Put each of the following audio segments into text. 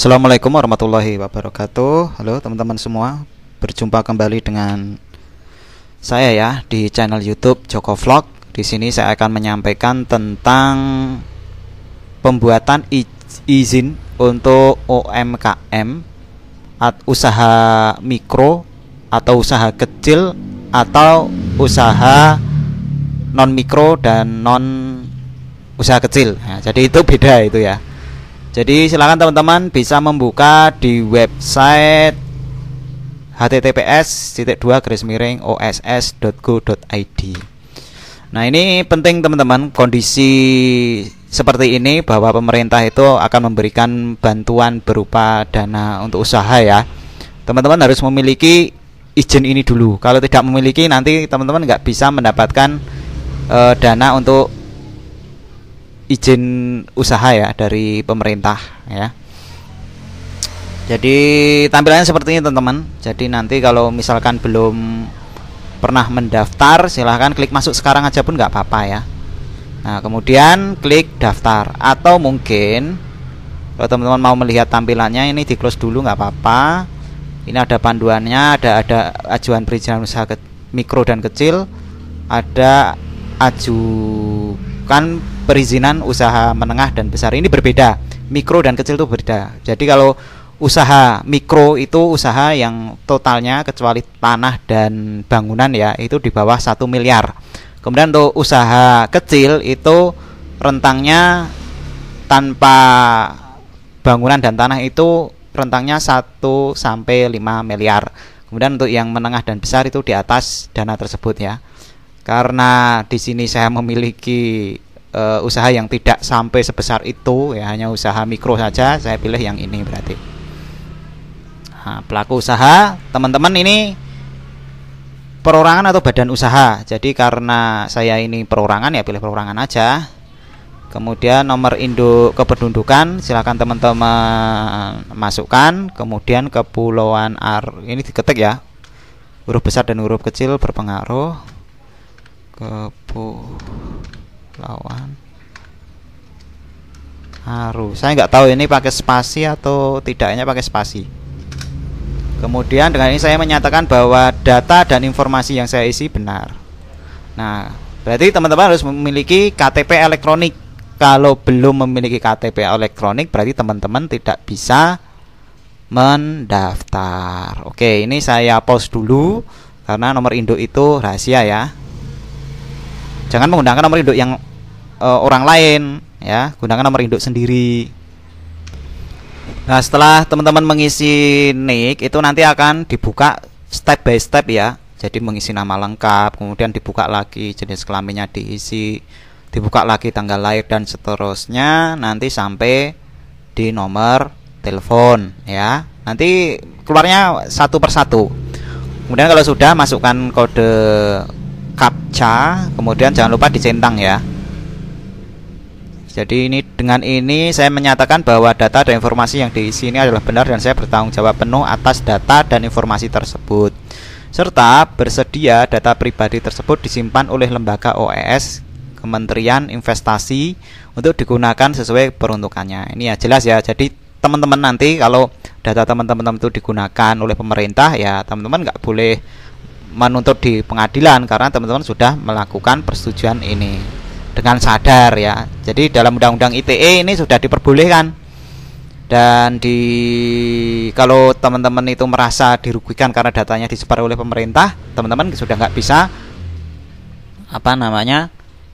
Assalamualaikum warahmatullahi wabarakatuh. Halo teman-teman semua, berjumpa kembali dengan saya ya di channel YouTube Joko Vlog. Di sini saya akan menyampaikan tentang pembuatan izin untuk UMKM usaha mikro atau usaha kecil atau usaha non mikro dan non usaha kecil. Nah, jadi itu beda itu ya. Jadi silakan teman-teman bisa membuka di website https titik dua garis miring oss.go.id. Nah ini penting teman-teman kondisi seperti ini bahwa pemerintah itu akan memberikan bantuan berupa dana untuk usaha ya. Teman-teman harus memiliki izin ini dulu. Kalau tidak memiliki nanti teman-teman nggak bisa mendapatkan uh, dana untuk izin usaha ya dari pemerintah ya. Jadi tampilannya seperti ini teman-teman. Jadi nanti kalau misalkan belum pernah mendaftar, silahkan klik masuk sekarang aja pun nggak apa-apa ya. Nah kemudian klik daftar atau mungkin kalau teman-teman mau melihat tampilannya ini di close dulu nggak apa-apa. Ini ada panduannya, ada ada ajuan perizinan usaha ke, mikro dan kecil, ada ajukan perizinan usaha menengah dan besar ini berbeda mikro dan kecil itu berbeda jadi kalau usaha mikro itu usaha yang totalnya kecuali tanah dan bangunan ya itu di bawah satu miliar kemudian untuk usaha kecil itu rentangnya tanpa bangunan dan tanah itu rentangnya 1 sampai 5 miliar. Kemudian untuk yang menengah dan besar itu di atas dana tersebut ya. Karena di sini saya memiliki uh, usaha yang tidak sampai sebesar itu ya hanya usaha mikro saja saya pilih yang ini berarti nah, pelaku usaha teman-teman ini perorangan atau badan usaha jadi karena saya ini perorangan ya pilih perorangan aja kemudian nomor induk kependudukan silakan teman-teman masukkan kemudian kepulauan Ar ini diketik ya huruf besar dan huruf kecil berpengaruh kepu lawan harus saya nggak tahu ini pakai spasi atau tidaknya pakai spasi kemudian dengan ini saya menyatakan bahwa data dan informasi yang saya isi benar nah berarti teman-teman harus memiliki KTP elektronik kalau belum memiliki KTP elektronik berarti teman-teman tidak bisa mendaftar oke ini saya pause dulu karena nomor induk itu rahasia ya Jangan menggunakan nomor induk yang uh, orang lain ya, gunakan nomor induk sendiri. Nah, setelah teman-teman mengisi nick itu nanti akan dibuka step by step ya. Jadi mengisi nama lengkap, kemudian dibuka lagi jenis kelaminnya diisi, dibuka lagi tanggal lahir dan seterusnya nanti sampai di nomor telepon ya. Nanti keluarnya satu persatu. Kemudian kalau sudah masukkan kode captcha kemudian jangan lupa dicentang ya jadi ini dengan ini saya menyatakan bahwa data dan informasi yang diisi ini adalah benar dan saya bertanggung jawab penuh atas data dan informasi tersebut. Serta bersedia data pribadi tersebut disimpan oleh lembaga OES Kementerian Investasi untuk digunakan sesuai peruntukannya. Ini ya jelas ya. Jadi teman-teman nanti kalau data teman-teman itu digunakan oleh pemerintah ya teman-teman nggak boleh menuntut di pengadilan karena teman-teman sudah melakukan persetujuan ini dengan sadar ya. Jadi dalam undang-undang ITE ini sudah diperbolehkan. Dan di kalau teman-teman itu merasa dirugikan karena datanya disebar oleh pemerintah, teman-teman sudah nggak bisa apa namanya?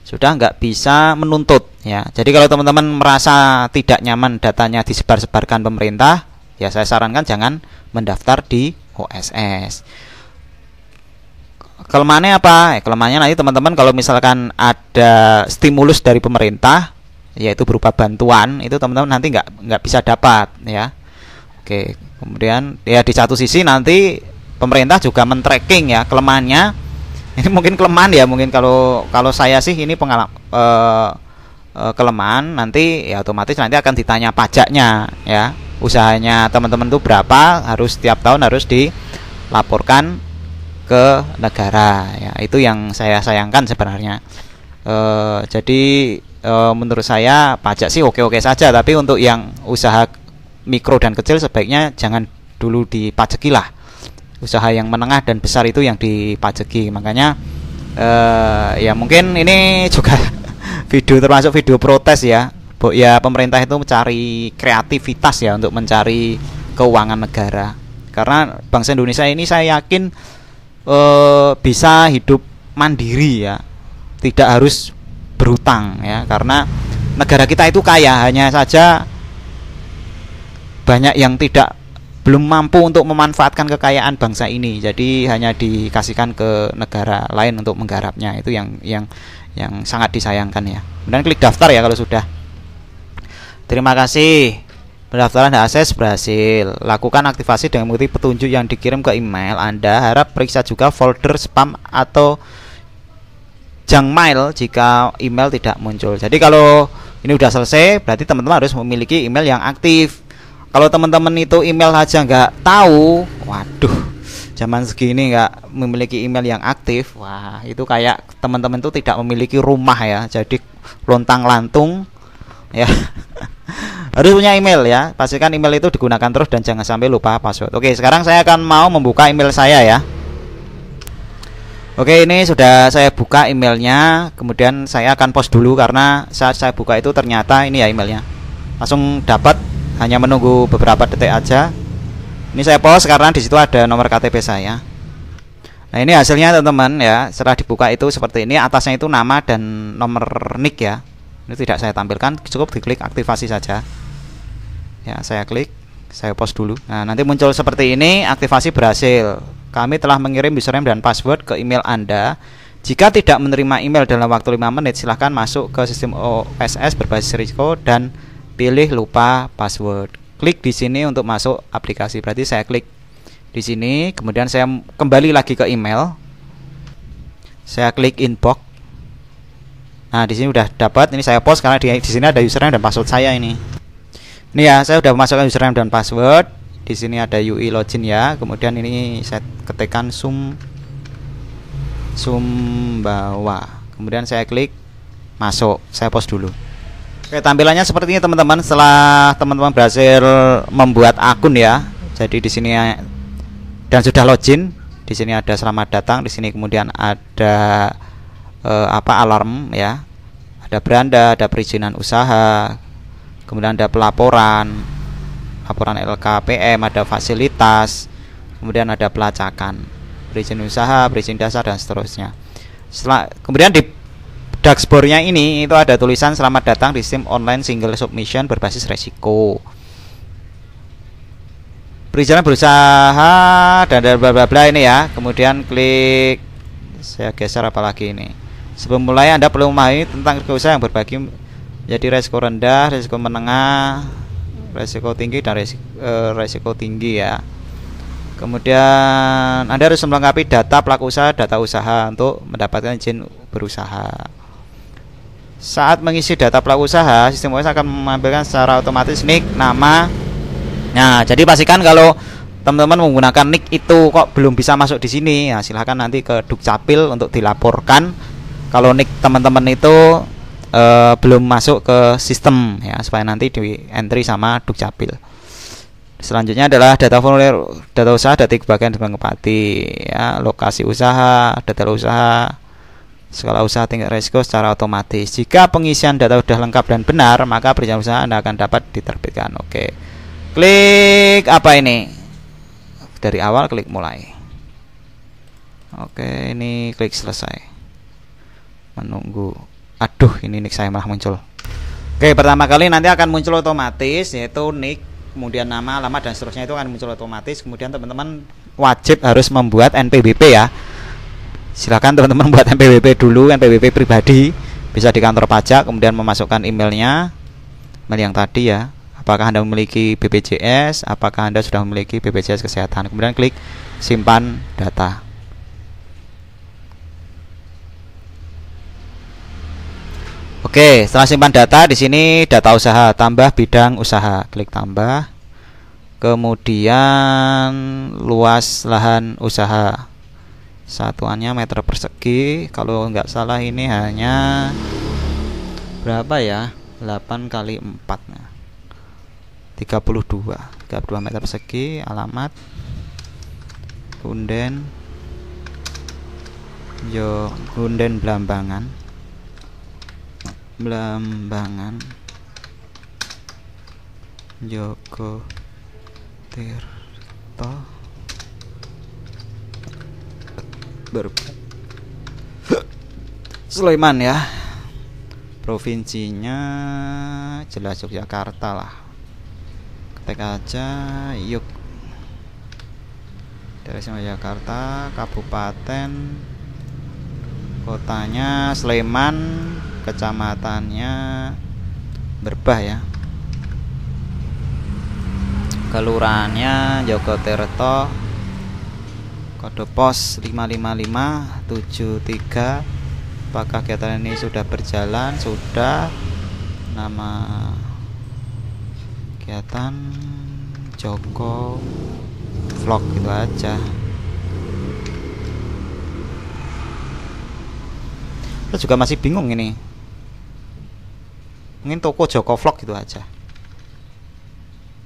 sudah nggak bisa menuntut ya. Jadi kalau teman-teman merasa tidak nyaman datanya disebar-sebarkan pemerintah, ya saya sarankan jangan mendaftar di OSS kelemahannya apa? Eh, kelemahannya nanti teman-teman kalau misalkan ada stimulus dari pemerintah yaitu berupa bantuan itu teman-teman nanti nggak nggak bisa dapat ya. Oke, kemudian ya di satu sisi nanti pemerintah juga men-tracking ya kelemahannya. Ini mungkin kelemahan ya, mungkin kalau kalau saya sih ini pengalaman eh, eh, kelemahan nanti ya otomatis nanti akan ditanya pajaknya ya. Usahanya teman-teman tuh berapa harus setiap tahun harus dilaporkan ke negara ya itu yang saya sayangkan sebenarnya e, jadi e, menurut saya pajak sih oke oke saja tapi untuk yang usaha mikro dan kecil sebaiknya jangan dulu dipajeki lah usaha yang menengah dan besar itu yang dipajeki makanya e, ya mungkin ini juga video termasuk video protes ya bu ya pemerintah itu mencari kreativitas ya untuk mencari keuangan negara karena bangsa Indonesia ini saya yakin e, bisa hidup mandiri ya tidak harus berutang ya karena negara kita itu kaya hanya saja banyak yang tidak belum mampu untuk memanfaatkan kekayaan bangsa ini jadi hanya dikasihkan ke negara lain untuk menggarapnya itu yang yang yang sangat disayangkan ya kemudian klik daftar ya kalau sudah terima kasih Pendaftaran hak akses berhasil. Lakukan aktivasi dengan mengikuti petunjuk yang dikirim ke email Anda. Harap periksa juga folder spam atau junk mail jika email tidak muncul. Jadi kalau ini sudah selesai, berarti teman-teman harus memiliki email yang aktif. Kalau teman-teman itu email saja nggak tahu, waduh, zaman segini nggak memiliki email yang aktif, wah itu kayak teman-teman itu tidak memiliki rumah ya, jadi lontang lantung ya harus punya email ya pastikan email itu digunakan terus dan jangan sampai lupa password oke sekarang saya akan mau membuka email saya ya oke ini sudah saya buka emailnya kemudian saya akan post dulu karena saat saya buka itu ternyata ini ya emailnya langsung dapat hanya menunggu beberapa detik aja ini saya post karena disitu ada nomor KTP saya Nah ini hasilnya teman-teman ya setelah dibuka itu seperti ini atasnya itu nama dan nomor nick ya ini tidak saya tampilkan cukup diklik aktivasi saja ya saya klik saya post dulu nah nanti muncul seperti ini aktivasi berhasil kami telah mengirim username dan password ke email Anda jika tidak menerima email dalam waktu 5 menit silahkan masuk ke sistem OSS berbasis risiko dan pilih lupa password klik di sini untuk masuk aplikasi berarti saya klik di sini kemudian saya kembali lagi ke email saya klik inbox Nah, di sini udah dapat. Ini saya post karena di, di sini ada username dan password saya ini. Ini ya, saya sudah masukkan username dan password. Di sini ada UI login ya. Kemudian ini saya ketikkan sum bawah. Kemudian saya klik masuk. Saya post dulu. Oke, tampilannya seperti ini teman-teman. Setelah teman-teman berhasil membuat akun ya. Jadi di sini ya, dan sudah login. Di sini ada selamat datang. Di sini kemudian ada eh, apa alarm ya. Ada beranda, ada perizinan usaha, kemudian ada pelaporan laporan LKPM ada fasilitas kemudian ada pelacakan perizinan usaha perizinan dasar dan seterusnya Setelah, kemudian di dashboardnya ini itu ada tulisan selamat datang di sistem online single submission berbasis resiko perizinan berusaha dan bla bla bla ini ya kemudian klik saya geser apalagi ini sebelum mulai anda perlu memahami tentang usaha yang berbagi jadi resiko rendah resiko menengah resiko tinggi dan resiko, uh, eh, resiko tinggi ya kemudian anda harus melengkapi data pelaku usaha data usaha untuk mendapatkan izin berusaha saat mengisi data pelaku usaha sistem OS akan menampilkan secara otomatis nick nama nah jadi pastikan kalau teman-teman menggunakan nick itu kok belum bisa masuk di sini ya silahkan nanti ke dukcapil untuk dilaporkan kalau nick teman-teman itu uh, belum masuk ke sistem ya supaya nanti di entry sama Dukcapil. Selanjutnya adalah data formulir data usaha data bagian Bank Kepati ya, lokasi usaha, detail usaha, skala usaha tingkat risiko secara otomatis. Jika pengisian data sudah lengkap dan benar, maka perizinan usaha Anda akan dapat diterbitkan. Oke. Klik apa ini? Dari awal klik mulai. Oke, ini klik selesai. Menunggu aduh ini nick saya malah muncul oke pertama kali nanti akan muncul otomatis yaitu nick kemudian nama alamat dan seterusnya itu akan muncul otomatis kemudian teman-teman wajib harus membuat NPWP ya silakan teman-teman buat NPWP dulu NPWP pribadi bisa di kantor pajak kemudian memasukkan emailnya email yang tadi ya apakah anda memiliki BPJS apakah anda sudah memiliki BPJS kesehatan kemudian klik simpan data Oke, setelah simpan data di sini data usaha, tambah bidang usaha, klik tambah. Kemudian luas lahan usaha. Satuannya meter persegi, kalau nggak salah ini hanya berapa ya? 8 kali 4 32 32 meter persegi alamat Gunden Yo Gunden Blambangan Blambangan Joko Tirto Ber Sulaiman ya provinsinya jelas Yogyakarta lah ketik aja yuk dari Yogyakarta kabupaten kotanya Sleman kecamatannya Berbah ya kelurahannya Joko Terto, kode pos 55573 apakah kegiatan ini sudah berjalan sudah nama kegiatan Joko vlog itu aja saya juga masih bingung ini mungkin toko Joko Vlog gitu aja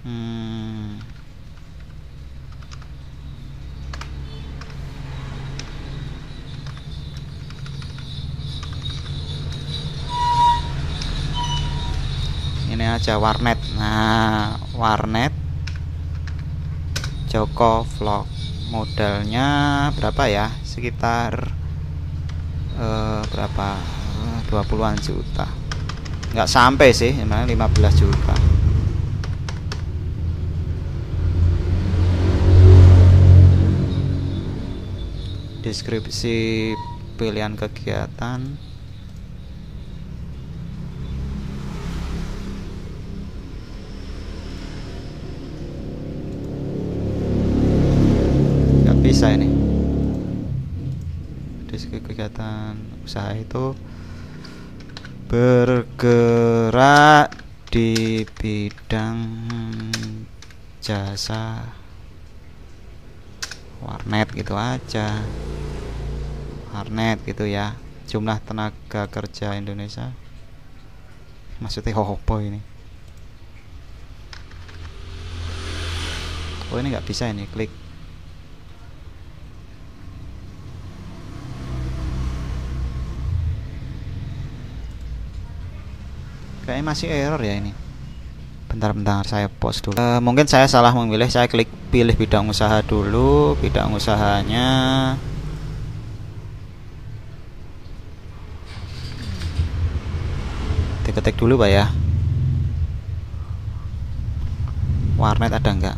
hmm. ini aja warnet nah warnet Joko Vlog modalnya berapa ya sekitar eh, berapa 20-an eh, juta nggak sampai sih lima 15 juta deskripsi pilihan kegiatan bisa ini deskripsi kegiatan usaha itu bergerak di bidang jasa warnet gitu aja warnet gitu ya jumlah tenaga kerja Indonesia maksudnya hoho -ho ini oh ini nggak bisa ini klik kayaknya masih error ya ini bentar-bentar saya post dulu e, mungkin saya salah memilih saya klik pilih bidang usaha dulu bidang usahanya diketik dulu pak ya warnet ada enggak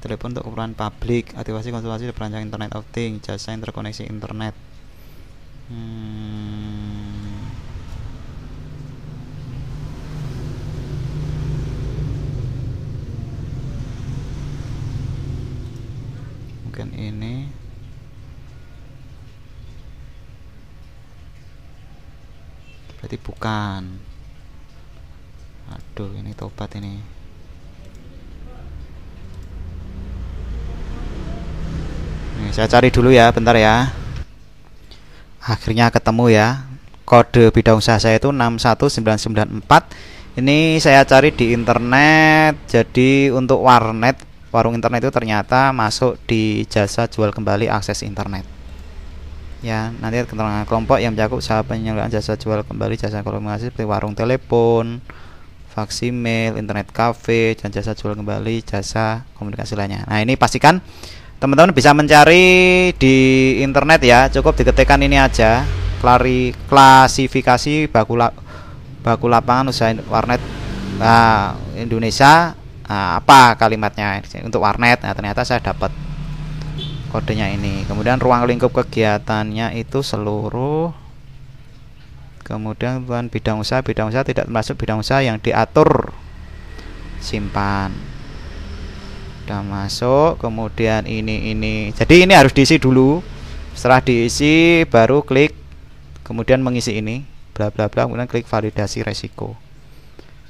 telepon untuk keperluan publik aktivasi konsultasi di perancang internet of things jasa interkoneksi internet hmm. mungkin ini berarti bukan aduh ini tobat ini saya cari dulu ya bentar ya akhirnya ketemu ya kode bidang usaha saya itu 61994 ini saya cari di internet jadi untuk warnet warung internet itu ternyata masuk di jasa jual kembali akses internet ya nanti keterangan kelompok yang mencakup usaha penyelenggaraan jasa jual kembali jasa komunikasi seperti warung telepon faksimil internet cafe dan jasa jual kembali jasa komunikasi lainnya nah ini pastikan teman-teman bisa mencari di internet ya cukup diketikkan ini aja klari klasifikasi baku la, baku lapangan usaha warnet nah, Indonesia nah, apa kalimatnya untuk warnet nah ternyata saya dapat kodenya ini kemudian ruang lingkup kegiatannya itu seluruh kemudian bidang usaha bidang usaha tidak termasuk bidang usaha yang diatur simpan sudah masuk kemudian ini ini jadi ini harus diisi dulu setelah diisi baru klik kemudian mengisi ini bla bla bla kemudian klik validasi resiko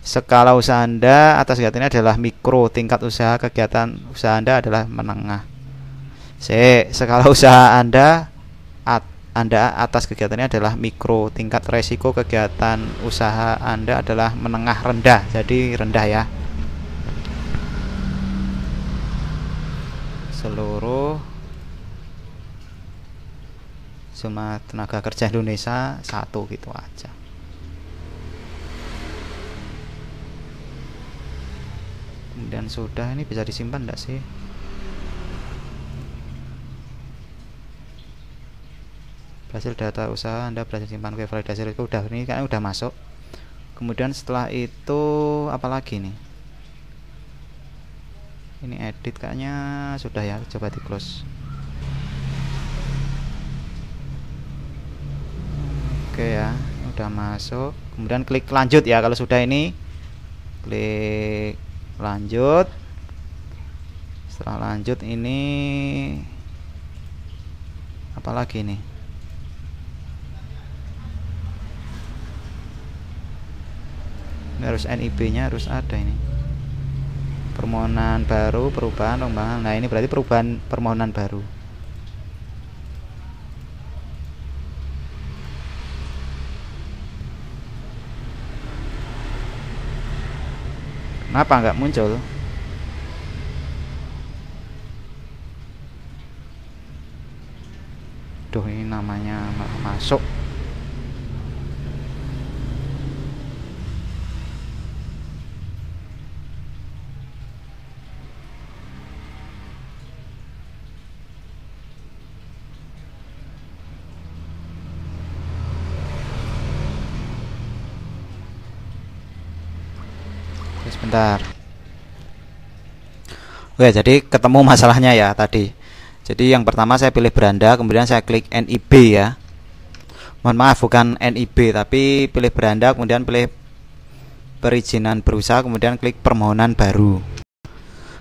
skala usaha anda atas kegiatan ini adalah mikro tingkat usaha kegiatan usaha anda adalah menengah C skala usaha anda at, anda atas kegiatannya adalah mikro tingkat resiko kegiatan usaha anda adalah menengah rendah jadi rendah ya seluruh semua tenaga kerja Indonesia satu gitu aja kemudian sudah ini bisa disimpan enggak sih berhasil data usaha Anda berhasil simpan ke validasi itu udah ini kan udah masuk kemudian setelah itu apalagi nih ini edit kayaknya sudah ya coba di close oke ya udah masuk kemudian klik lanjut ya kalau sudah ini klik lanjut setelah lanjut ini apalagi nih ini harus NIB nya harus ada ini permohonan baru perubahan permohonan nah ini berarti perubahan permohonan baru kenapa nggak muncul Duh ini namanya masuk sebentar. Oke, jadi ketemu masalahnya ya tadi. Jadi yang pertama saya pilih beranda, kemudian saya klik NIB ya. Mohon maaf bukan NIB tapi pilih beranda kemudian pilih perizinan berusaha kemudian klik permohonan baru.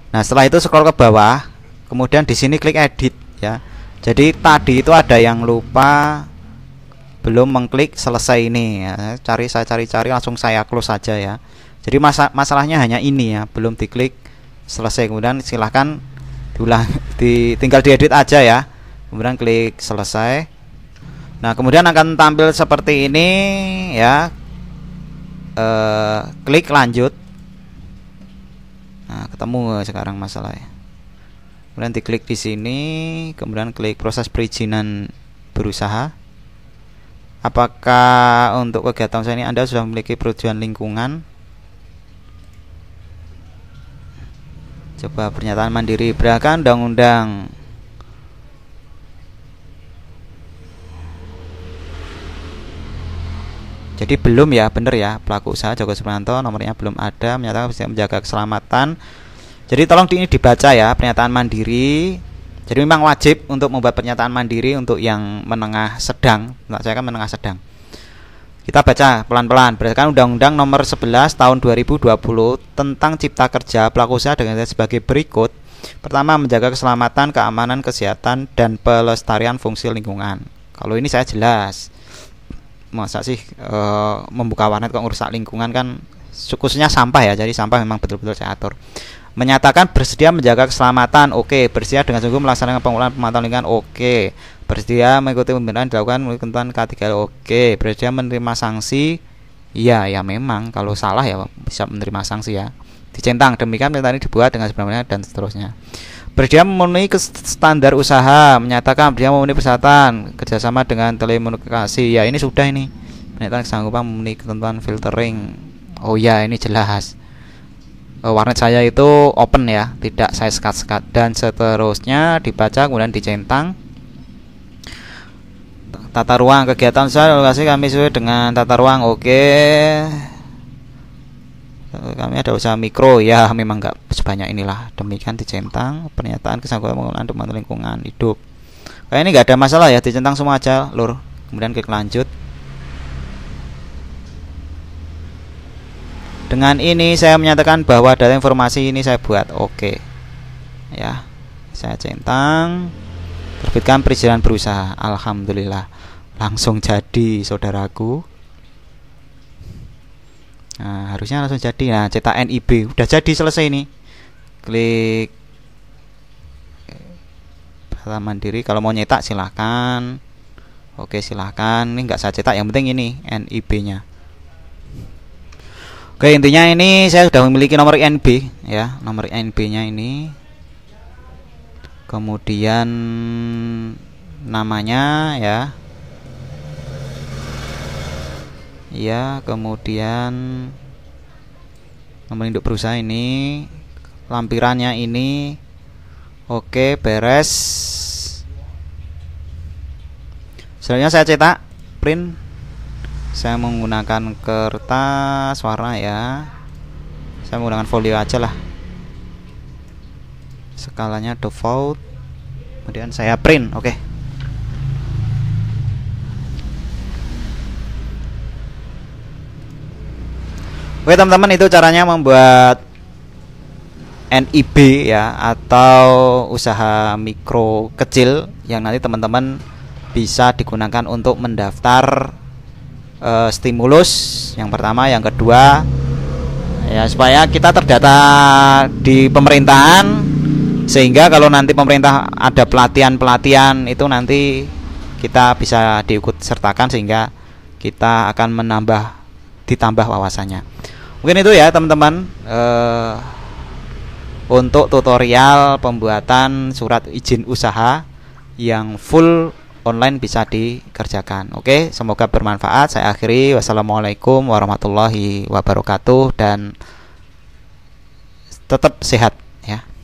Nah, setelah itu scroll ke bawah, kemudian di sini klik edit ya. Jadi tadi itu ada yang lupa belum mengklik selesai ini ya. Cari saya cari-cari langsung saya close saja ya jadi masa masalahnya hanya ini ya belum diklik selesai kemudian silahkan diulang di, tinggal diedit aja ya kemudian klik selesai nah kemudian akan tampil seperti ini ya e, klik lanjut nah ketemu sekarang masalahnya kemudian diklik di sini kemudian klik proses perizinan berusaha apakah untuk kegiatan saya ini Anda sudah memiliki perujuan lingkungan Coba pernyataan mandiri berakan undang-undang Jadi belum ya, bener ya pelaku usaha Joko Supranto nomornya belum ada menyatakan bisa menjaga keselamatan. Jadi tolong di ini dibaca ya pernyataan mandiri. Jadi memang wajib untuk membuat pernyataan mandiri untuk yang menengah sedang. Nah, saya kan menengah sedang. Kita baca pelan-pelan berdasarkan Undang-Undang Nomor 11 Tahun 2020 tentang Cipta Kerja pelaku usaha dengan sebagai berikut. Pertama, menjaga keselamatan, keamanan, kesehatan dan pelestarian fungsi lingkungan. Kalau ini saya jelas. Masa sih e, membuka warnet kok ngerusak lingkungan kan Sukusnya sampah ya. Jadi sampah memang betul-betul saya atur menyatakan bersedia menjaga keselamatan oke okay. bersedia dengan sungguh melaksanakan pengelolaan pemantauan lingkungan oke okay bersedia mengikuti pembinaan dilakukan melalui ketentuan K3 l oke bersedia menerima sanksi ya ya memang kalau salah ya bisa menerima sanksi ya. Dicentang demikian perintah ini dibuat dengan sebenarnya dan seterusnya. bersedia memenuhi standar usaha, menyatakan bersedia memenuhi persyaratan kerjasama dengan telekomunikasi. Ya ini sudah ini. Pernyataan kesanggupan memenuhi ketentuan filtering. Oh ya ini jelas. Eh, warnet saya itu open ya, tidak saya sekat-sekat dan seterusnya dibaca kemudian dicentang tata ruang kegiatan saya lokasi kami sesuai dengan tata ruang oke okay. kami ada usaha mikro ya memang nggak sebanyak inilah demikian dicentang pernyataan kesanggupan pengelolaan untuk lingkungan hidup kayak ini nggak ada masalah ya dicentang semua aja lur kemudian klik lanjut dengan ini saya menyatakan bahwa data informasi ini saya buat oke okay. ya saya centang terbitkan perizinan berusaha alhamdulillah langsung jadi saudaraku nah, harusnya langsung jadi nah cetak NIB udah jadi selesai ini klik Pertama Mandiri kalau mau nyetak silahkan oke silahkan ini nggak saya cetak yang penting ini NIB nya oke intinya ini saya sudah memiliki nomor NB ya nomor NB nya ini kemudian namanya ya ya kemudian nomor induk perusahaan ini lampirannya ini oke beres selanjutnya saya cetak print saya menggunakan kertas warna ya saya menggunakan folio aja lah skalanya default kemudian saya print oke okay. Oke teman-teman itu caranya membuat NIB ya atau usaha mikro kecil yang nanti teman-teman bisa digunakan untuk mendaftar uh, stimulus yang pertama, yang kedua ya supaya kita terdata di pemerintahan sehingga kalau nanti pemerintah ada pelatihan-pelatihan itu nanti kita bisa diikut sertakan sehingga kita akan menambah ditambah wawasannya mungkin itu ya teman-teman uh, untuk tutorial pembuatan surat izin usaha yang full online bisa dikerjakan. Oke, semoga bermanfaat. Saya akhiri. Wassalamualaikum warahmatullahi wabarakatuh dan tetap sehat ya.